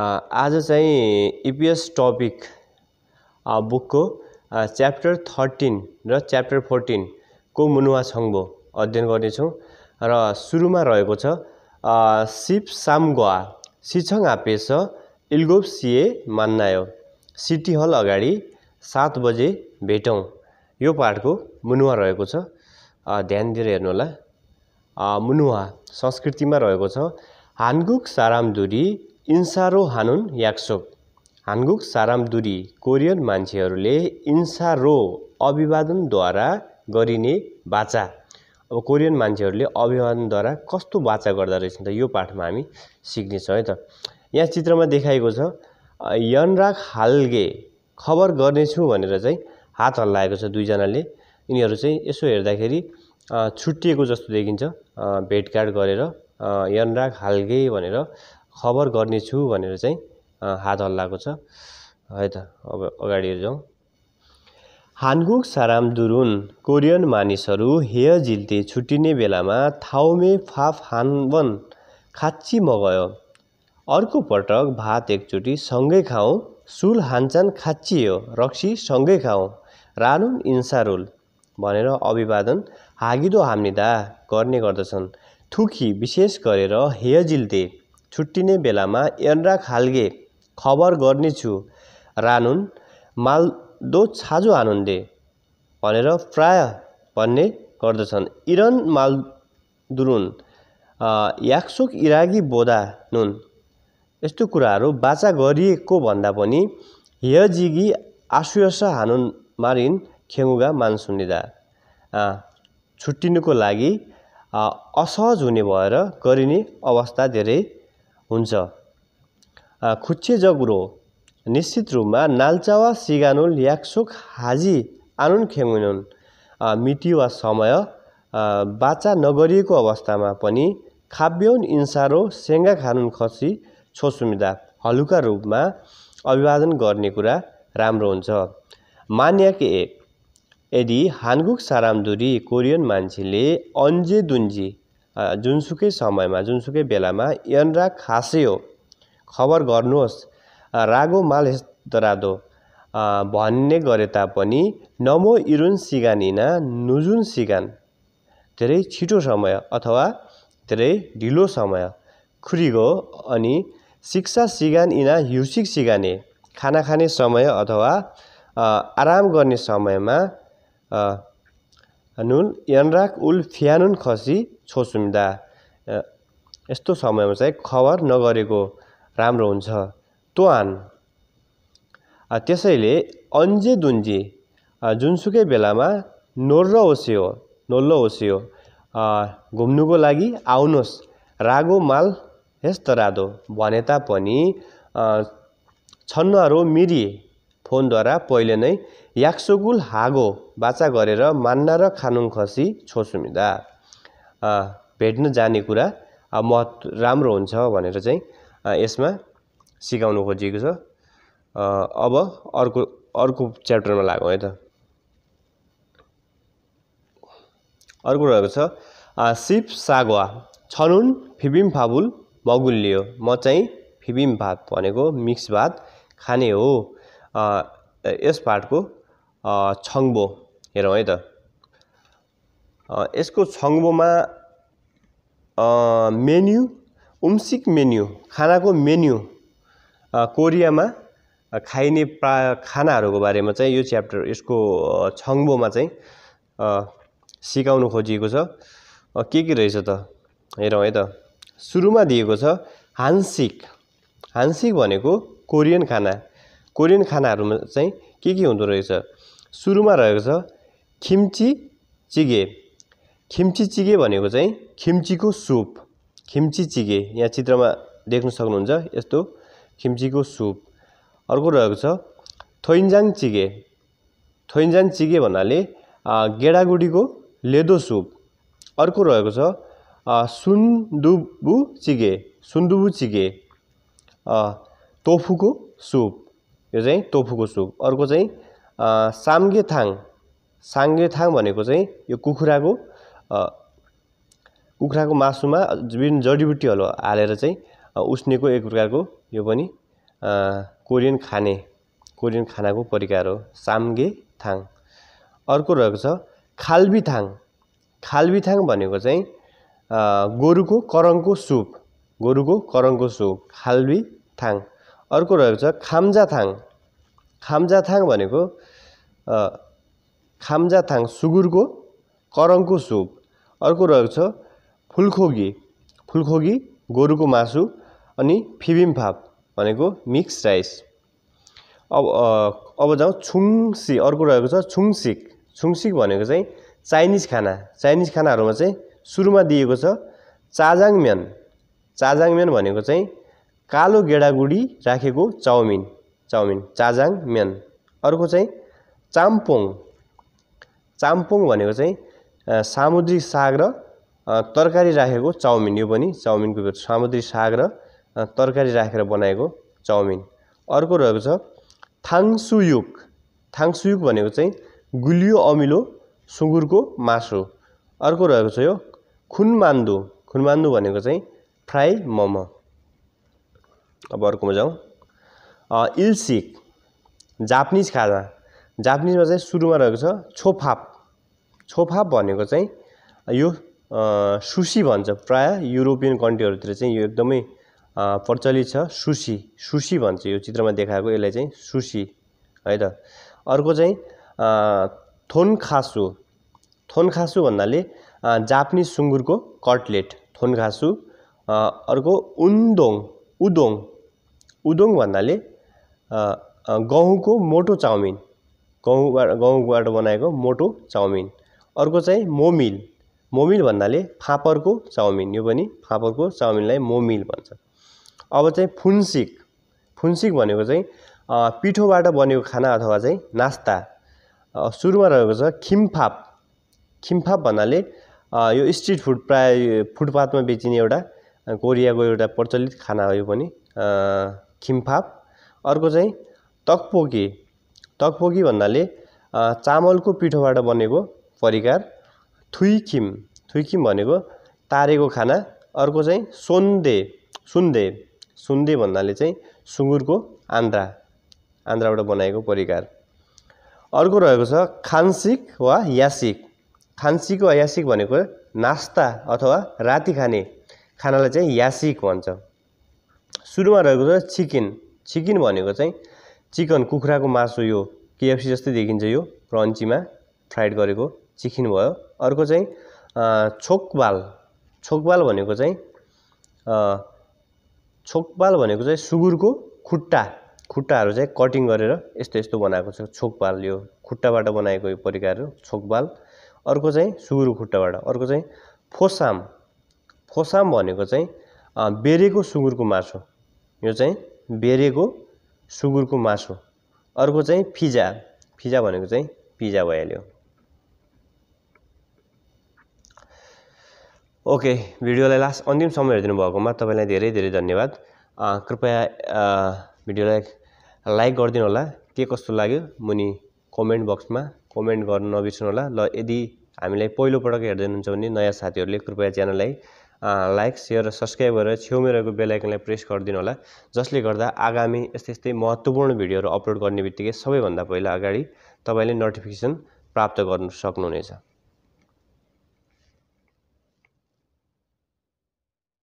आज चाहिँ EPS TOPIK बुकको च्याप्टर थर्टिन र च्याप्टर फोर्टिनको मुनुवा छङ्बो अध्ययन गर्नेछौँ र सुरुमा रहेको छ सिप सामगोआ सिछङ आपेस इल्गोप सिए मान्नायो सिटी हल अगाडि सात बजे भेटौँ यो पाठको मुनुवा रहेको छ ध्यान दिएर हेर्नुहोला मुनुवा संस्कृतिमा रहेको छ हानगुक सारामदुरी इन्सारो हानुन हानगुक साराम दुरी कोरियन मान्छेहरूले इन्सारो अभिवादनद्वारा गरिने बाचा अब कोरियन मान्छेहरूले अभिवादनद्वारा कस्तो बाचा गर्दो गर्दोरहेछन् त यो पाठमा हामी सिक्नेछौँ है त यहाँ चित्रमा देखाएको छ यनराग हालगे खबर गर्नेछु भनेर चाहिँ हात हल्लाएको छ दुईजनाले यिनीहरू चाहिँ यसो हेर्दाखेरि छुट्टिएको जस्तो देखिन्छ भेटघाट गरेर यनराग हालगे भनेर खबर गर्नेछु भनेर चाहिँ हात हल्लाएको छ है त अब अगाडि जाउँ हानगुक साराम दुरुन कोरियन मानिसहरू हेय झिल्ते छुट्टिने बेलामा थाउमे फाफ हानवन खाच्ची मगायो अर्को पटक भात एकचोटि सँगै खाऊ सुल हान्चान हो रक्सी सँगै खाऊ रानुन इन्सारुल भनेर अभिवादन हागिदो हाम्निदा गर्ने गर्दछन् थुकी विशेष गरेर हेयजिल्ते छुट्टिने बेलामा एन्ड्रा खालगे खबर गर्नेछु रानुन मालदो छाजो आनन्दे भनेर प्राय भन्ने गर्दछन् इरन मालदुरुन याक्सोक इरागी बोदा नुन यस्तो कुराहरू बाचा गरिएको भन्दा पनि हेजिगी आशुस हानुन मारिन खेङुगा मानसुनिदा छुट्टिनुको लागि असहज हुने भएर गरिने अवस्था धेरै हुन्छ खुच्चे निश्चित रूपमा नाल्चावा सिगानुल याक्सुक हाजी आनुन खेमुनुन मिति वा समय बाचा नगरिएको अवस्थामा पनि खाब्यौन इन्सारो सेङ्गा खानुन खसी छोसुमिदा हलुका रूपमा अभिवादन गर्ने कुरा राम्रो हुन्छ के एक यदि हानगुक सारामदुरी कोरियन मान्छेले अन्जे दुन्जी जुनसुकै समयमा जुनसुकै बेलामा यनरा खासै हो खबर गर्नुहोस् रागो माल दरादो भन्ने गरे तापनि नमो इरुन सिगानिना नुजुन सिगान धेरै छिटो समय अथवा धेरै ढिलो समय खुरीगो अनि शिक्षा सिगान इना हिउसिक सिगाने खाना खाने समय अथवा आराम गर्ने समयमा यनराक उल फियानुन खसी छोसुम्दा यस्तो समयमा चाहिँ खबर नगरेको राम्रो हुन्छ तोहान त्यसैले अन्जे दुन्जे जुनसुकै बेलामा नोर्र ओसियो नोल्लो ओसियो घुम्नुको लागि आउनुहोस् रागो माल हेस्तरादो भने तापनि छन्नरो मिरी फोनद्वारा पहिले नै याक्सुगुल हागो बाचा गरेर मान्ना र खानुङ खसी छोसुमिदा भेट्न जाने कुरा महत्त्व राम्रो हुन्छ भनेर चाहिँ यसमा सिकाउनु खोजिएको छ अब अर्को अर्को च्याप्टरमा लागौँ है त अर्को रहेको छ सिप सागवा छनुन फिबिम फाबुल मगुल्लियो म चाहिँ फिबिम भात भनेको मिक्स भात खाने हो यस पाठको छङ्बो हेरौँ है त यसको छङ्बोमा मेन्यु उम्सिक मेन्यु खानाको मेन्यु कोरियामा खाइने प्रा खानाहरूको बारेमा चाहिँ यो च्याप्टर यसको छङ्बोमा चाहिँ सिकाउनु खोजिएको छ के के रहेछ त हेरौँ है त सुरुमा दिएको छ हान्सिक हान्सिक भनेको कोरियन खाना कोरियन खानाहरूमा चाहिँ के के हुँदो रहेछ सुरुमा रहेको छ खिम्ची चिगे खिम्ची चिगे भनेको चाहिँ खिम्चीको सुप खिम्ची चिगे यहाँ चित्रमा देख्न सक्नुहुन्छ यस्तो खिम्चीको सुप अर्को रहेको छ थोइन्जाङ चिगे थोइन्जाङ चिगे भन्नाले गेडागुडीको लेदो सुप अर्को रहेको छ सुन्दुबु चिगे सुन्दुबु चिगे तोफुको सुप यो चाहिँ तोफुको सुप अर्को चाहिँ साङ्गेथाङ साङ्गेथाङ भनेको चाहिँ यो कुखुराको कुखुराको मासुमा विभिन्न जडीबुटीहरू हालेर चाहिँ उस्नेको एक प्रकारको यो पनि कोरियन खाने कोरियन खानाको परिकार हो साम्गे थाङ अर्को रहेको छ खाल्बीथाङ खाल्बीथाङ भनेको चाहिँ गोरुको करङको सुप गोरुको करङको सुप खाल्बी थाङ अर्को रहेको छ थाङ खाम्जाथाङ भनेको खाम्जाथाङ सुगुरको करङको सुप अर्को रहेको छ फुलखोगी फुलखोगी गोरुको मासु अनि फिबिम्फाप भनेको मिक्स राइस अब अब जाउँ छुङसी अर्को रहेको छ छुङसिक छुङसिक भनेको चाहिँ चाइनिज खाना चाइनिज खानाहरूमा चाहिँ सुरुमा दिएको छ चाजाङ चाजाङ चाजाङम्यान भनेको चाहिँ कालो गेडागुडी राखेको चाउमिन चाउमिन चाजाङ म्यान अर्को चाहिँ चाम्पोङ चाम्पोङ भनेको चाहिँ सामुद्रिक साग र तरकारी राखेको चाउमिन यो पनि चाउमिनको सामुद्रिक साग र तरकारी राखेर बनाएको चाउमिन अर्को रहेको छ थाङसुयुक थाङसुयुक भनेको चाहिँ गुलियो अमिलो सुँगुरको मासु अर्को रहेको छ यो खुनमान्दु खुनमान्दु भनेको चाहिँ फ्राई मोमो अब अर्कोमा जाउँ इल्सिक जापानिज खाजा जापानिजमा चाहिँ सुरुमा रहेको छ छोफाप छोफाप भनेको चाहिँ यो सुसी भन्छ प्रायः युरोपियन कन्ट्रीहरूतिर चाहिँ यो एकदमै प्रचलित छ सुसी सुसी भन्छ यो चित्रमा देखाएको यसलाई चाहिँ सुसी है त अर्को चाहिँ थोनखासु थोनखासु भन्नाले जापानिज सुँगुरको कटलेट थोनखासु अर्को उन्दोङ उदोङ उदोङ भन्नाले गहुँको मोटो चाउमिन गहुँबाट गहुँबाट बनाएको मोटो चाउमिन अर्को चाहिँ मोमिल मोमिल भन्नाले फापरको चाउमिन यो पनि फापरको चाउमिनलाई मोमिल भन्छ अब चाहिँ फुन्सिक फुन्सिक भनेको चाहिँ पिठोबाट बनेको खाना अथवा चाहिँ नास्ता सुरुमा रहेको छ खिम्फाप खिम्फाप भन्नाले यो स्ट्रिट फुड प्राय फुटपाथमा बेचिने एउटा कोरियाको एउटा प्रचलित खाना हो यो पनि खिम्फाप अर्को चाहिँ तकपोकी तकपोकी भन्नाले चामलको पिठोबाट बनेको परिकार थुइखिम थुइखिम भनेको तारेको खाना अर्को चाहिँ सोन्दे सुन्दे सुन्दे भन्नाले चाहिँ सुँगुरको आन्द्रा आन्द्राबाट बनाएको परिकार अर्को रहेको छ खान्सिक वा यासिक खान्सिक वा यासिक भनेको नास्ता अथवा राति खाने खानालाई चाहिँ यासिक भन्छ सुरुमा रहेको छ चिकन चिकन भनेको चाहिँ चिकन कुखुराको मासु यो केएफसी जस्तै देखिन्छ यो क्रन्चीमा फ्राइड गरेको चिकन भयो अर्को चाहिँ छोकबाल छोकबाल भनेको चाहिँ छोकबाल भनेको चाहिँ सुगुरको खुट्टा खुट्टाहरू चाहिँ कटिङ गरेर यस्तो यस्तो बनाएको छ छोकबाल यो खुट्टाबाट बनाएको यो परिकार हो छोकबाल अर्को चाहिँ सुगुरको खुट्टाबाट अर्को चाहिँ फोसाम फोसाम भनेको चाहिँ बेरेको सुगुरको मासु यो चाहिँ बेरेको सुगुरको मासु अर्को चाहिँ फिजा फिजा भनेको चाहिँ पिजा भइहाल्यो ओके भिडियोलाई लास्ट अन्तिम समय हेरिदिनु भएकोमा तपाईँलाई धेरै धेरै धन्यवाद कृपया भिडियोलाई लाइक गरिदिनु होला के कस्तो लाग्यो मुनि कमेन्ट बक्समा कमेन्ट गर्नु नबिर्सनु होला ल यदि हामीलाई पहिलोपटक हेर्दै हुनुहुन्छ भने नयाँ साथीहरूले कृपया च्यानललाई लाइक सेयर र सब्सक्राइब गरेर छेउमै रहेको बेलायकनलाई प्रेस गरिदिनु होला जसले गर्दा आगामी यस्तै यस्तै महत्त्वपूर्ण भिडियोहरू अपलोड गर्ने बित्तिकै सबैभन्दा पहिला अगाडि तपाईँले नोटिफिकेसन प्राप्त गर्नु सक्नुहुनेछ